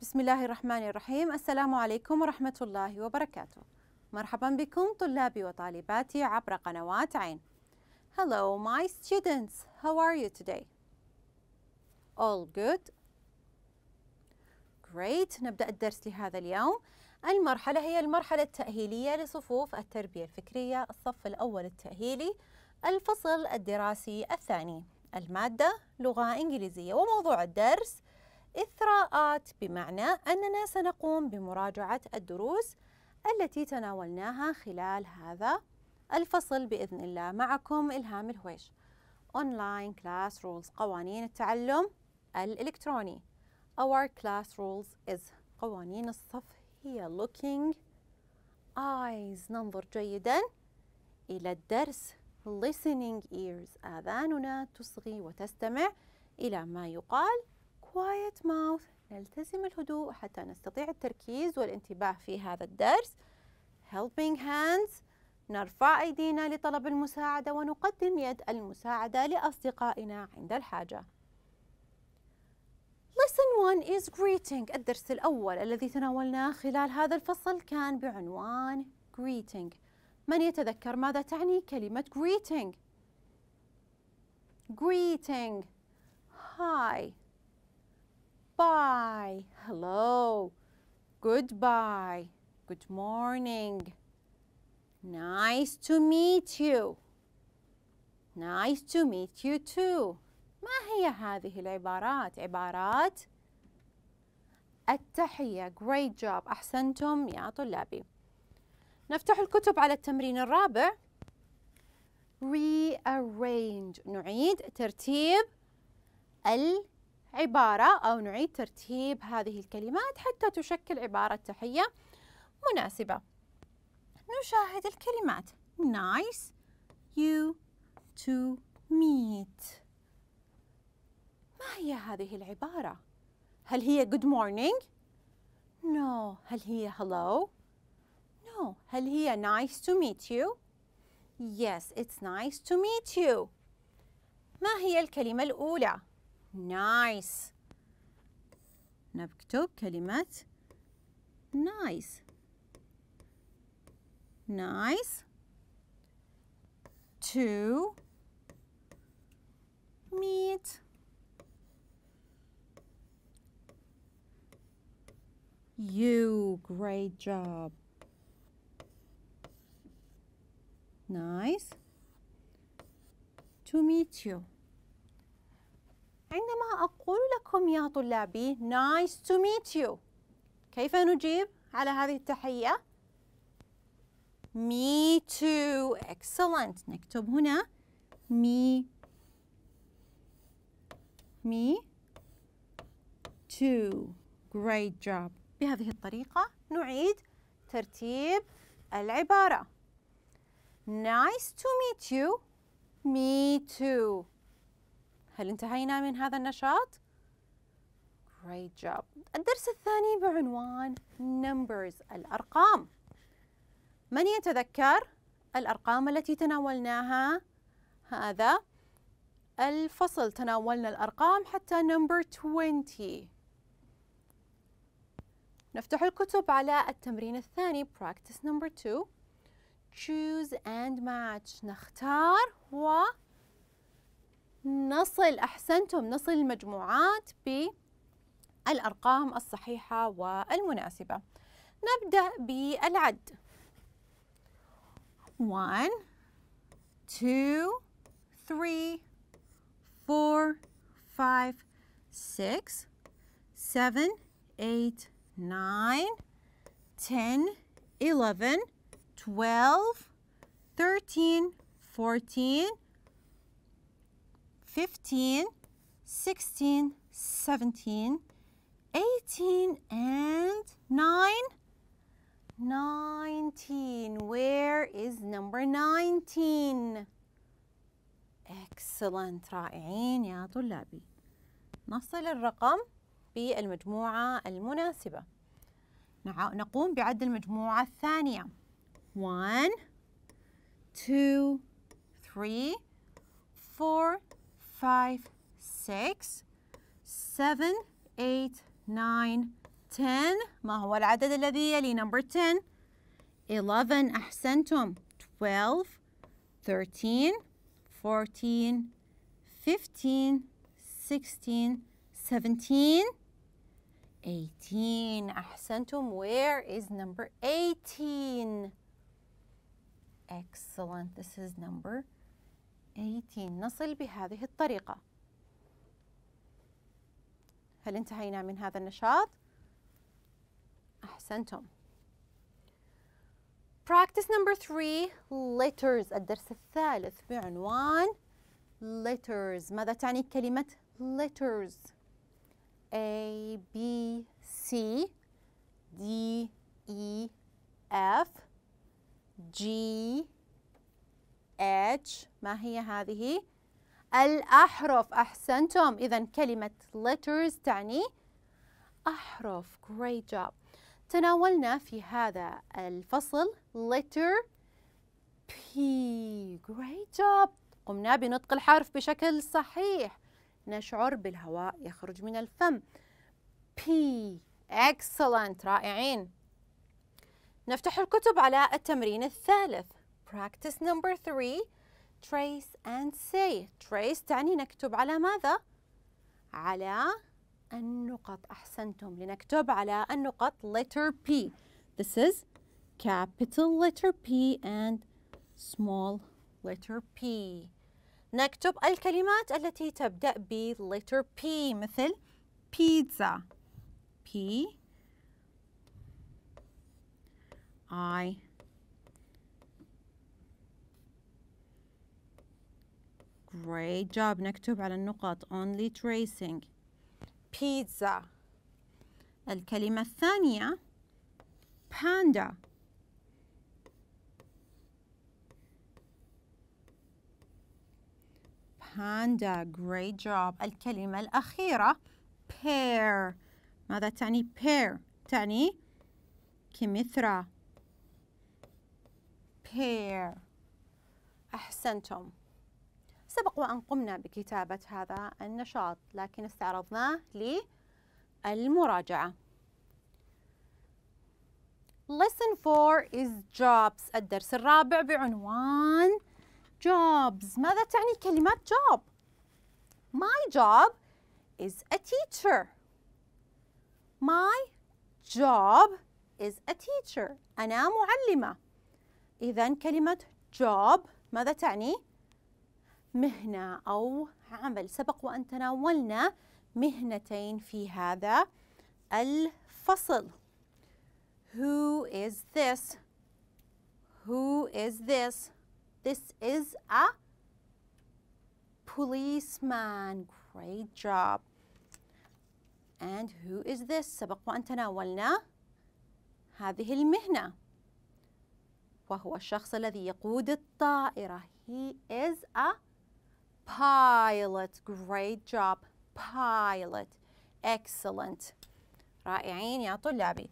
بسم الله الرحمن الرحيم السلام عليكم ورحمة الله وبركاته مرحبا بكم طلابي وطالباتي عبر قنوات عين Hello my students how are you today All good Great نبدأ الدرس لهذا اليوم المرحلة هي المرحلة التأهيلية لصفوف التربية الفكرية الصف الأول التأهيلي الفصل الدراسي الثاني المادة لغة إنجليزية وموضوع الدرس إثراءات بمعنى أننا سنقوم بمراجعة الدروس التي تناولناها خلال هذا الفصل بإذن الله معكم إلهام الهويش Online Class Rules قوانين التعلم الإلكتروني Our class rules is قوانين الصف هي looking eyes ننظر جيدا إلى الدرس listening ears آذاننا تصغي وتستمع إلى ما يقال quiet mouth نلتزم الهدوء حتى نستطيع التركيز والانتباه في هذا الدرس helping hands نرفع أيدينا لطلب المساعدة ونقدم يد المساعدة لأصدقائنا عند الحاجة Lesson 1 is greeting الدرس الأول الذي تناولناه خلال هذا الفصل كان بعنوان greeting من يتذكر ماذا تعني كلمة greeting greeting hi Bye. Hello. Goodbye. Good morning. Nice to meet you. Nice to meet you too. ما هي هذه العبارات؟ عبارات التحية. Great job. أحسنتم يا طلابي. نفتح الكتب على التمرين الرابع. Rearrange. نعيد ترتيب الكتب. عبارة أو نعيد ترتيب هذه الكلمات حتى تشكل عبارة تحية مناسبة نشاهد الكلمات nice you to meet ما هي هذه العبارة؟ هل هي good morning؟ No هل هي hello؟ No هل هي nice to meet you؟ Yes it's nice to meet you ما هي الكلمة الأولى؟ nice نكتب كلمة nice nice to meet you great job nice to meet you عندما أقول لكم يا طلابي nice to meet you كيف نجيب على هذه التحية؟ me too excellent نكتب هنا me me too great job بهذه الطريقة نعيد ترتيب العبارة nice to meet you me too هل انتهينا من هذا النشاط؟ Great job. الدرس الثاني بعنوان Numbers الأرقام. من يتذكر الأرقام التي تناولناها هذا الفصل تناولنا الأرقام حتى number 20 نفتح الكتب على التمرين الثاني practice number 2 choose and match نختار و نصل أحسنتم نصل المجموعات بالأرقام الصحيحة والمناسبة نبدأ بالعد 1 2 3 4 5 6 7 8 9 10 11 12 13 14 15, 16, 17, 18, and 9, 19. Where is number 19? Excellent. رائعين يا طلابي. نصل الرقم بالمجموعة المناسبة. نقوم بعد المجموعة الثانية. 1, 2, 3, 4, five, six, seven, eight, nine, ten ما هو العدد الذي يلي number 10 11 أحسنتم 12 13 14 15 16 17 18 أحسنتم where is number 18 excellent this is number 18 نصل بهذه الطريقة هل انتهينا من هذا النشاط؟ أحسنتم Practice number three letters الدرس الثالث بعنوان letters ماذا تعني كلمة letters A B C D E F G H ما هي هذه؟ الأحرف أحسنتم إذا كلمة letters تعني أحرف great job تناولنا في هذا الفصل letter P great job قمنا بنطق الحرف بشكل صحيح نشعر بالهواء يخرج من الفم P excellent رائعين نفتح الكتب على التمرين الثالث Practice number three. Trace and say. Trace تعني نكتب على ماذا؟ على النقط. أحسنتم. لنكتب على النقط letter P. This is capital letter P and small letter P. نكتب الكلمات التي تبدأ ب letter P مثل pizza. P I great job نكتب على النقاط only tracing pizza الكلمة الثانية panda panda great job الكلمة الأخيرة pear ماذا تعني pear تعني كمثرى pear أحسنتم سبق وأن قمنا بكتابة هذا النشاط لكن استعرضناه للمراجعة Lesson 4 is jobs الدرس الرابع بعنوان jobs ماذا تعني كلمة job؟ My job is a teacher My job is a teacher أنا معلمة إذا كلمة job ماذا تعني؟ مهنة أو عمل سبق وأن تناولنا مهنتين في هذا الفصل Who is this? Who is this? This is a policeman. Great job. And who is this? سبق وأن تناولنا هذه المهنة وهو الشخص الذي يقود الطائرة. He is a pilot great job pilot excellent رائعين يا طلابي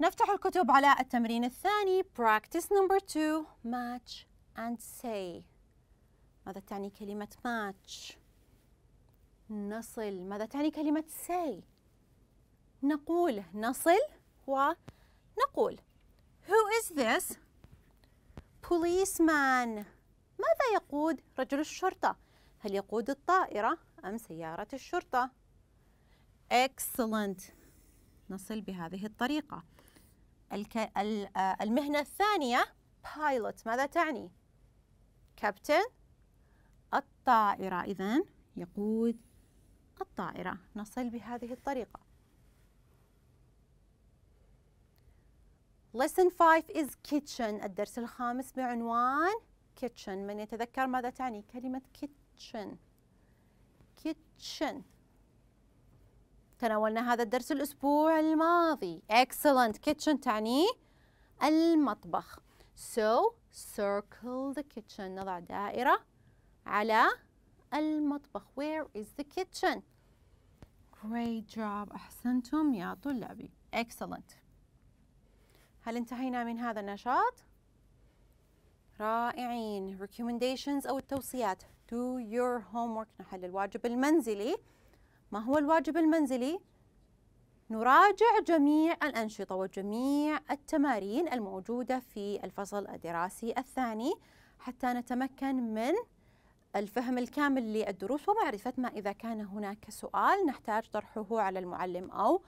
نفتح الكتب على التمرين الثاني practice number two match and say ماذا تعني كلمة match نصل ماذا تعني كلمة say نقول نصل ونقول Who is this? Policeman ماذا يقود رجل الشرطة؟ هل يقود الطائرة أم سيارة الشرطة؟ Excellent نصل بهذه الطريقة الك... آه، المهنة الثانية pilot ماذا تعني؟ كابتن الطائرة إذا يقود الطائرة نصل بهذه الطريقة Lesson 5 is kitchen الدرس الخامس بعنوان kitchen من يتذكر ماذا تعني كلمة kitchen kitchen kitchen تناولنا هذا الدرس الأسبوع الماضي excellent kitchen تعني المطبخ so circle the kitchen نضع دائرة على المطبخ where is the kitchen great job أحسنتم يا طلابي excellent هل انتهينا من هذا النشاط؟ رائعين recommendations أو التوصيات Do your homework نحل الواجب المنزلي ما هو الواجب المنزلي؟ نراجع جميع الأنشطة وجميع التمارين الموجودة في الفصل الدراسي الثاني حتى نتمكن من الفهم الكامل للدروس ومعرفة ما إذا كان هناك سؤال نحتاج طرحه على المعلم أو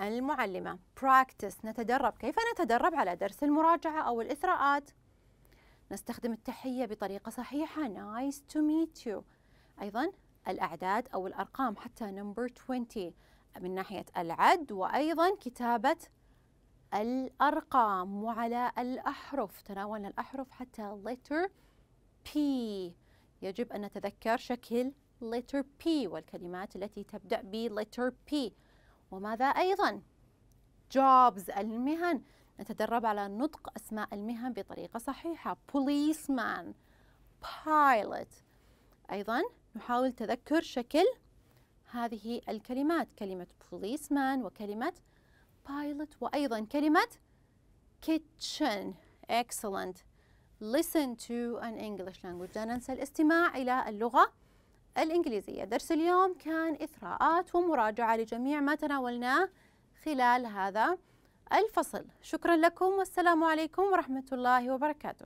المعلمة practice نتدرب كيف نتدرب على درس المراجعة أو الإثراءات نستخدم التحية بطريقة صحيحة nice to meet you أيضا الأعداد أو الأرقام حتى number 20 من ناحية العد وأيضا كتابة الأرقام وعلى الأحرف تناولنا الأحرف حتى letter P يجب أن نتذكر شكل letter P والكلمات التي تبدأ ب letter P وماذا أيضا jobs المهن نتدرب على نطق أسماء المهن بطريقة صحيحة policeman pilot أيضا نحاول تذكر شكل هذه الكلمات كلمة policeman وكلمة pilot وأيضا كلمة kitchen excellent listen to an English language لا ننسى الاستماع إلى اللغة الإنجليزية درس اليوم كان إثراءات ومراجعة لجميع ما تناولناه خلال هذا الفصل شكرا لكم والسلام عليكم ورحمة الله وبركاته